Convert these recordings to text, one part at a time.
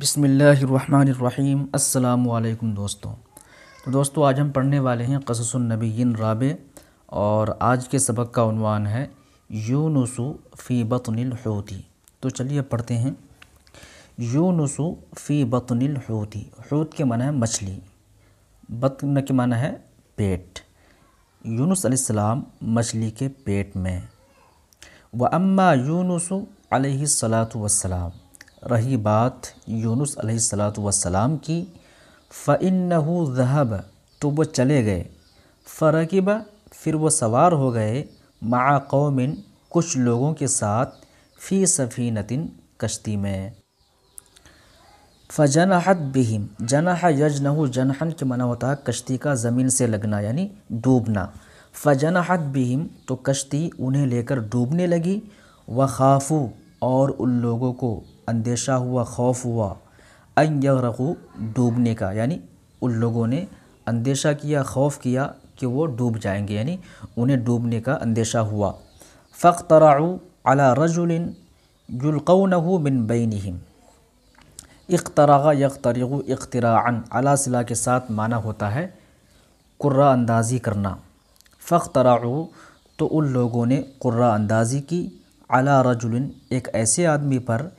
बिसमीम् अल्लाम दोस्तों तो दोस्तों आज हम पढ़ने वाले हैं कससनबीन राबे और आज के सबक का उनवान है यूनुसु फ़ी बतनिल होती तो चलिए पढ़ते हैं यूनुसु फ़ी बतनिल होती होत के माना है मछली बतन के माना है पेट यूनुस अलैहिस्सलाम मछली के पेट में व अम्मा यूनुसु अलैहि सलातु वसलाम रही बात यूनुस सलाम की फ़िन जहब तो वो चले गए फ़रकब फिर वो सवार हो गए मा कौमिन कुछ लोगों के साथ फ़ी सफ़ीनतिन कश्ती में फ़जनहत बिहिम जनाह यजनहु जनहन के मना होता है कश्ती का ज़मीन से लगना यानी डूबना फ़जनहत बिहिम तो कश्ती उन्हें लेकर डूबने लगी व खाफू और उन लोगों को अंदेशा हुआ खौफ हुआ अन यगरकू डूबने का यानी उन लोगों ने अंदेशा किया खौफ किया कि वो डूब जाएंगे यानी उन्हें डूबने का अंदेशा हुआ फ़ख तराऊ अला रजुलिन जुल्कनहू बिन बैनहिम इख्तरा यकतरगु इख्तरान अला सिला के साथ माना होता है कुर्रा अंदाज़ी करना फ़ख तराऊ तो उन लोगों ने कुर्रा अंदाज़ी की अला रजुलिन एक ऐसे आदमी पर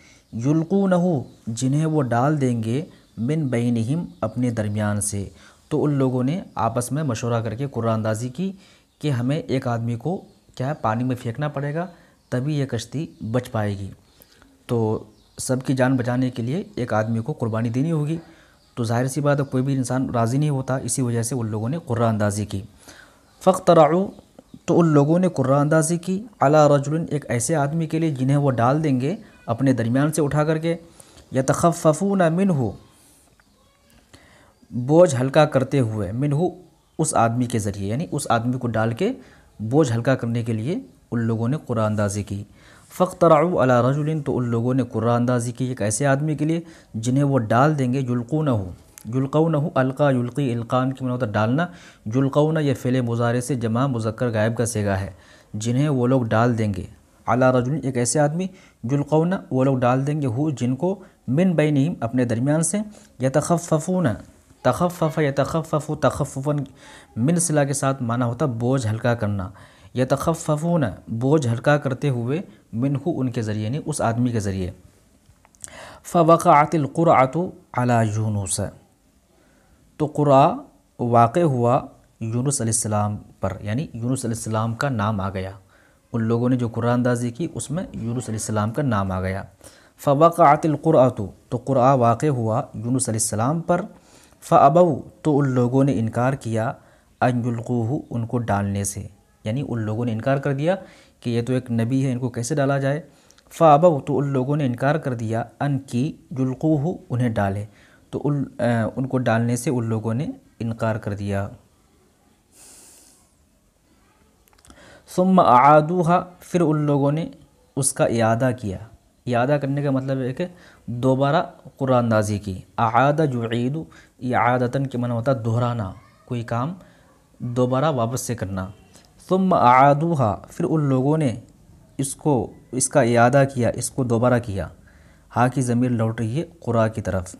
युल्कू जिन्हें वो डाल देंगे मिन बैनहिम अपने दरमियान से तो उन लोगों ने आपस में मशवरा करके कुरानंदाजी की कि हमें एक आदमी को क्या है पानी में फेंकना पड़ेगा तभी यह कश्ती बच पाएगी तो सबकी जान बचाने के लिए एक आदमी को कुर्बानी देनी होगी तो जाहिर सी बात है कोई भी इंसान राज़ी नहीं होता इसी वजह से उन लोगों ने कुरानंदाजी की फ़ख्तराऊ तो उन लोगों ने कुरानंदाजी की अला रजुल एक ऐसे आदमी के लिए जिन्हें वो डाल देंगे अपने दरमियान से उठा करके या मिन हो बोझ हल्का करते हुए हो उस आदमी के ज़रिए यानी उस आदमी को डाल के बोझ हल्का करने के लिए उन लोगों ने कुरान अंदाजी की फ़ख्तराऊ अला रजुलिन तो उन लोगों ने कुरान अंदाजी की एक ऐसे आदमी के लिए जिन्हें वो डाल देंगे जुल्कू न हो जुल्कऊ न हो अलका युल्की इल्कान की मनोता मतलब डालना जुल्कऊ न यह फैले मुजारे से जमा मुजक्कर गायब का सेगा है जिन्हें वो लोग डाल देंगे अला रजुल एक ऐसे आदमी जुलकौना वो लोग डाल देंगे हु जिनको मिन बैनहीम अपने दरमियान से या तखफ़ून तखफ़ या तखफ़ तखफ़न मिन सिला के साथ माना होता बोझ हल्का करना या तखफ़ून बोझ हल्का करते हुए मिन हु उनके ज़रिए यानी उस आदमी के ज़रिए आतिल आतिलक़ुरातु अला यूनुस तो कुरा वाक़ हुआ यूनुस पर यानी यूनुस का नाम आ गया उन लोगों ने जो कुरानंदाजी की उसमें यूनुसम का नाम आ गया फ़वाक़ातिलक़ुरातु तो कुरआ वाक़ हुआ यूनुसम पर फ़अबऊ तो उन लोगों ने इनकार किया अनजुल्कूह उनको डालने से यानी उन लोगों ने इनकार कर दिया कि ये तो एक नबी है इनको कैसे डाला जाए फ़ाबव तो उन लोगों ने इनकार कर दिया अन की जुल्कूह उन्हें डाले तो उन आ, उनको डालने से उन लोगों ने इनकार कर दिया सुम आदूहा फिर उन लोगों ने उसका इरादा किया इरादा करने का मतलब है कि दोबारा कुरानंदाजी की आदा जो ईद आदतन के मन होता दोहराना कोई काम दोबारा वापस से करना तुम हा फिर उन लोगों ने इसको इसका इरादा किया इसको दोबारा किया हा की ज़मीर लौट रही है कुरा की तरफ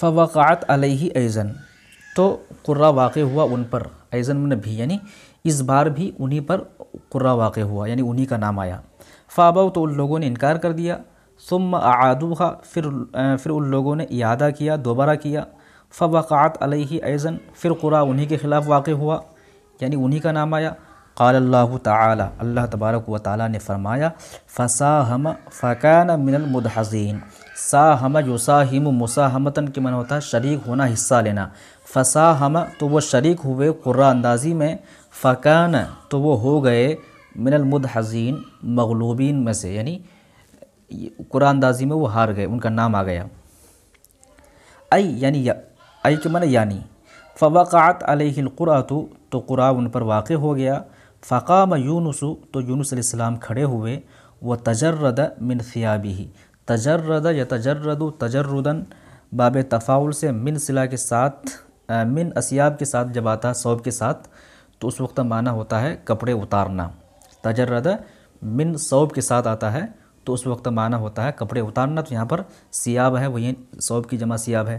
फ़वाक़ात अलही ऐज़न तो कुर्रा वाक़ हुआ उन पर ऐज़न भी यानी इस बार भी उन्हीं पर कुर्रा वाक़ हुआ यानी उन्हीं का नाम आया फ़ाबाव तो उन लोगों ने इनकार कर दिया सुम आदूहा फिर फिर उन लोगों ने इदा किया दोबारा किया फ़वाक़ात अलही ऐज़न फिर कुरा उन्हीं के ख़िलाफ़ वाक़ हुआ यानी उन्हीं का नाम आया قال الله تعالى तबारक व ताली ने फरमाया फ़सा हम फ़कान मिनल सा हम युसा हिम मुसाहमतन के मन होता है शरीक होना हिस्सा लेना फसा हम तो वो शरीक हुए कुर्रा अंदाजी में फ़कान तो वो हो गए मिनलमुद हज़ीन मगलूबीन में से यानी कुरान अंदाजी में वो हार गए उनका नाम आ गया आई यानी या, आई के मन यानी फ़वाक़ात अलहलक़ुरा तो कुरा उन पर वाक़ हो गया फ़काम यूनुसु तो यूनुसम खड़े हुए व तजर्रद मिन ही तजर्रद या तजर्रद तजर्रुदन बाब तफ़ाउल से मिन सिला के साथ मिन असियाब के साथ जब आता है सौब के साथ तो उस वक्त माना होता है कपड़े उतारना तजर्रद मिन सौब के साथ आता है तो उस वक्त माना होता है कपड़े उतारना तो यहाँ पर सियाब है वही सौब की जमा सियाब है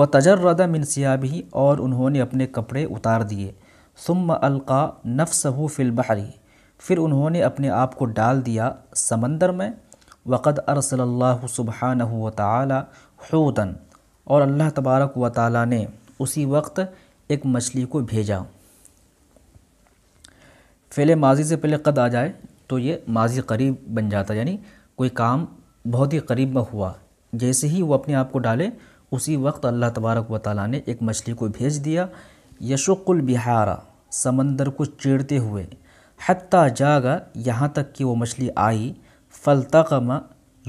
वह तजर्रद मिन सियाब ही और उन्होंने अपने कपड़े उतार दिए सुम अलका नफसहू फिल बहरी फिर उन्होंने अपने आप को डाल दिया समंदर में वक़द अरसल्ला सुबहान तूतन और अल्लाह तबारक व ताली ने उसी वक्त एक मछली को भेजा पहले माजी से पहले कद आ जाए तो ये माजी करीब बन जाता यानी कोई काम बहुत ही करीब में हुआ जैसे ही वो अपने आप को डाले उसी वक्त अल्लाह तबारक व ताली ने एक मछली को भेज दिया यशुकुल बिहारा समंदर को चीरते हुए हती जागा यहाँ तक कि वो मछली आई फ़लतकमा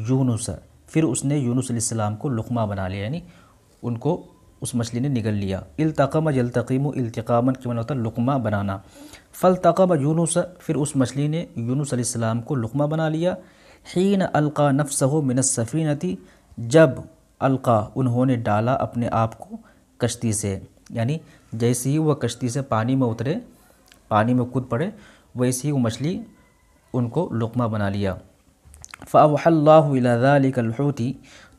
यूनुस फिर उसने यूनुस अलैहिस्सलाम को लुकमा बना लिया यानी उनको उस मछली ने निगल लिया इल्तकम यलतकीम इल्तकामन के मन होता है लुकमा बनाना फ़लतकम यूनुस फिर उस मछली ने यूनुस अलैहिस्सलाम को लुकमा बना लिया हीन अलका नफ्सहो मिनसफ़ीनती जब अलका उन्होंने डाला अपने आप को कश्ती से यानी जैसे ही वह कश्ती से पानी में उतरे पानी में कूद पड़े वैसे ही वो मछली उनको लुकमा बना लिया फ़ावल्लाकलहूती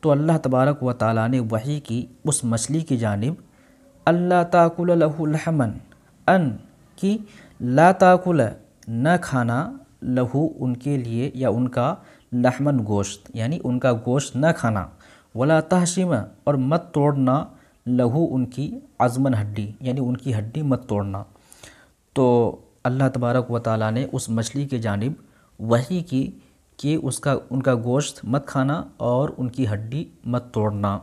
तो अल्लाह तबारक व ताली ने वही की उस मछली की जानब अल्लाह ताकुलहमन अन की ला ताकुल न खाना लहू उनके लिए या उनका लहमन गोश्त यानी उनका गोश्त न खाना वला तहशिम और मत तोड़ना लहू उनकी आजमन हड्डी यानी उनकी हड्डी मत तोड़ना तो अल्लाह तबारक व ताली ने उस मछली की जानब वही की कि उसका उनका गोश्त मत खाना और उनकी हड्डी मत तोड़ना